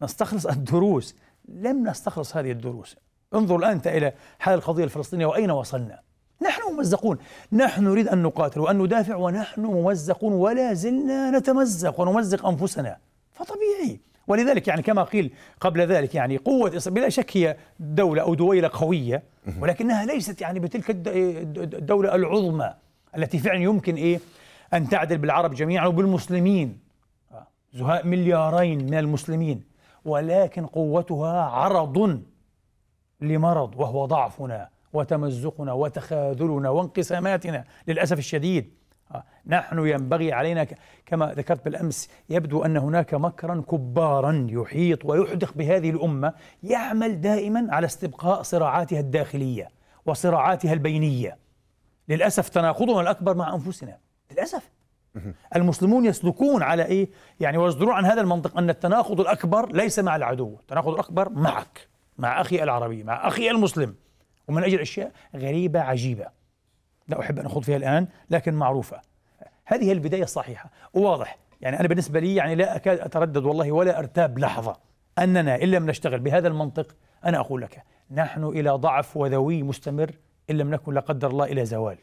نستخلص الدروس لم نستخلص هذه الدروس انظر انت الى حال القضيه الفلسطينيه واين وصلنا نحن ممزقون نحن نريد ان نقاتل وان ندافع ونحن ممزقون ولا زلنا نتمزق ونمزق انفسنا فطبيعي ولذلك يعني كما قيل قبل ذلك يعني قوة إسرائيل بلا شك هي دولة أو دويلة قوية ولكنها ليست يعني بتلك الدولة العظمى التي فعلا يمكن إيه أن تعدل بالعرب جميعا وبالمسلمين آه، زهاء مليارين من المسلمين ولكن قوتها عرض لمرض وهو ضعفنا وتمزقنا وتخاذلنا وانقساماتنا للأسف الشديد آه. نحن ينبغي علينا كما ذكرت بالامس يبدو ان هناك مكرا كبارا يحيط ويحدق بهذه الامه يعمل دائما على استبقاء صراعاتها الداخليه وصراعاتها البينيه للاسف تناقضنا الاكبر مع انفسنا للاسف المسلمون يسلكون على ايه يعني ويصدرون عن هذا المنطق ان التناقض الاكبر ليس مع العدو التناقض الاكبر معك مع اخي العربي مع اخي المسلم ومن اجل اشياء غريبه عجيبه لا أحب أن أخوض فيها الآن لكن معروفة هذه البداية الصحيحة وواضح يعني أنا بالنسبة لي يعني لا أكاد أتردد والله ولا أرتاب لحظة أننا إن لم نشتغل بهذا المنطق أنا أقول لك نحن إلى ضعف وذوي مستمر إن لم نكن لا قدر الله إلى زوال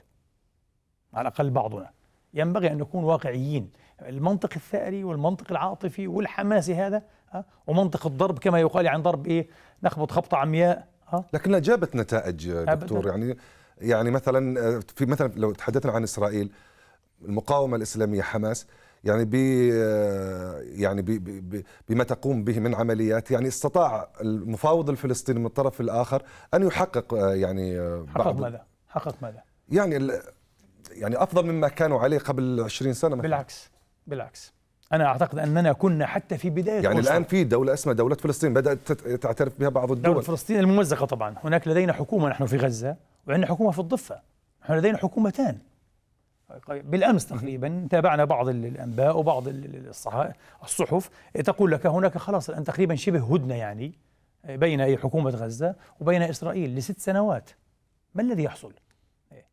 على الأقل بعضنا ينبغي أن نكون واقعيين المنطق الثأري والمنطق العاطفي والحماسي هذا آه، ومنطق الضرب كما يقال عن يعني ضرب إيه نخبط خبطة عمياء آه. لكنها جابت نتائج دكتور يعني يعني مثلا آه، في مثلا لو تحدثنا عن اسرائيل المقاومه الاسلاميه حماس يعني ب آه، يعني بي بي بما تقوم به من عمليات يعني استطاع المفاوض الفلسطيني من الطرف الاخر ان يحقق آه، يعني حقق ماذا؟ حقق ماذا؟ يعني يعني افضل مما كانوا عليه قبل 20 سنه مثلا بالعكس بالعكس انا اعتقد اننا كنا حتى في بدايه يعني الان في دوله اسمها دوله فلسطين بدات تعترف بها بعض الدول دوله فلسطين الممزقه طبعا هناك لدينا حكومه نحن في غزه وعندنا حكومة في الضفة نحن لدينا حكومتان طيب، بالامس تقريبا تابعنا بعض الانباء وبعض الصحف تقول لك هناك خلاص الان تقريبا شبه هدنه يعني آه، بين حكومه غزه وبين اسرائيل لست سنوات ما الذي يحصل؟ إيه.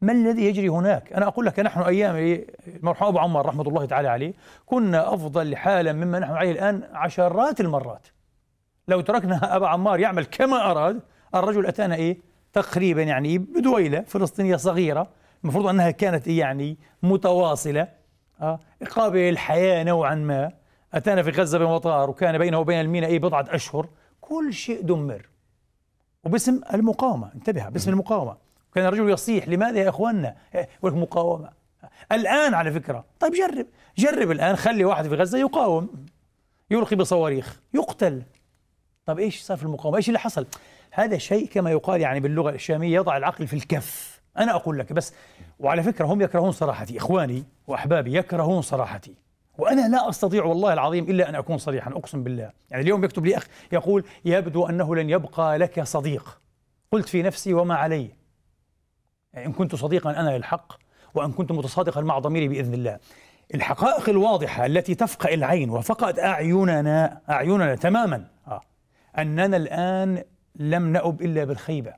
ما الذي يجري هناك؟ انا اقول لك نحن ايام المرحوم إيه، ابو عمار رحمه الله تعالى عليه كنا افضل حالا مما نحن عليه الان عشرات المرات لو تركنا ابا عمار يعمل كما اراد الرجل اتانا ايه؟ تقريبا يعني بدويلة فلسطينية صغيرة المفروض أنها كانت يعني متواصلة آه، قابلة للحياة نوعا ما أتانا في غزة بمطار وكان بينه وبين الميناء أي بضعة أشهر كل شيء دمر وباسم المقاومة انتبه باسم المقاومة كان الرجل يصيح لماذا يا إخواننا إيه، يقول مقاومة الآن على فكرة طيب جرب جرب الآن خلي واحد في غزة يقاوم يلقي بصواريخ يقتل طيب ايش صار في المقاومه؟ ايش اللي حصل؟ هذا شيء كما يقال يعني باللغة الشامية يضع العقل في الكف أنا أقول لك بس وعلى فكرة هم يكرهون صراحتي إخواني وأحبابي يكرهون صراحتي وأنا لا أستطيع والله العظيم إلا أن أكون صريحا أقسم بالله يعني اليوم يكتب لي أخ يقول يبدو أنه لن يبقى لك صديق قلت في نفسي وما علي يعني إن كنت صديقا أنا للحق وأن كنت متصادقا مع ضميري بإذن الله الحقائق الواضحة التي تفقى العين وفقد أعيننا أعيننا تماما آه. أننا الآن لم نأب إلا بالخيبة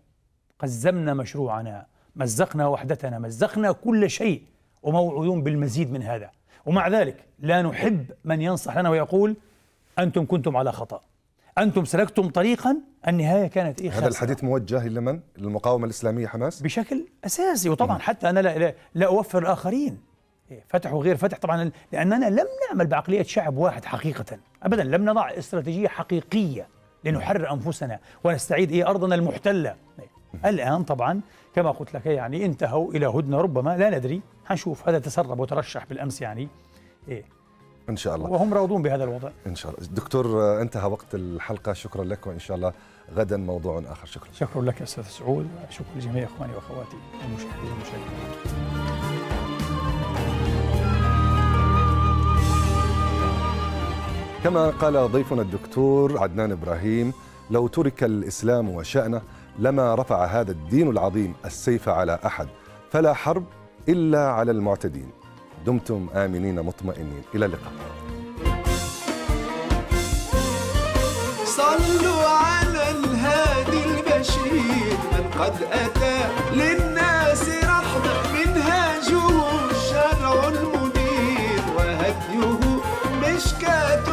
قزمنا مشروعنا مزقنا وحدتنا مزقنا كل شيء وموعودون بالمزيد من هذا ومع ذلك لا نحب من ينصح لنا ويقول أنتم كنتم على خطأ أنتم سلكتم طريقا النهاية كانت إيه هذا الحديث موجه لمن؟ للمقاومة الإسلامية حماس؟ بشكل أساسي وطبعا حتى أنا لا, لا, لا أوفر الآخرين إيه، فتح وغير فتح طبعا لأننا لم نعمل بعقلية شعب واحد حقيقة أبدا لم نضع استراتيجية حقيقية لنحرر أنفسنا ونستعيد إيه أرضنا المحتلة الآن طبعا كما قلت لك يعني انتهوا إلى هدنة ربما لا ندري حنشوف هذا تسرب وترشح بالأمس يعني إيه ان شاء الله وهم راضون بهذا الوضع ان شاء الله دكتور انتهى وقت الحلقه شكرا لك وان شاء الله غدا موضوع اخر شكرا شكرا لك استاذ سعود شكرا لجميع اخواني واخواتي المشاهدين والمشاهدين كما قال ضيفنا الدكتور عدنان إبراهيم لو ترك الإسلام وشأنه لما رفع هذا الدين العظيم السيف على أحد فلا حرب إلا على المعتدين دمتم آمنين مطمئنين إلى اللقاء صلوا على الهادي البشير من قد أتى للناس رحمة منهاجه شرع المنير وهديه مشكاة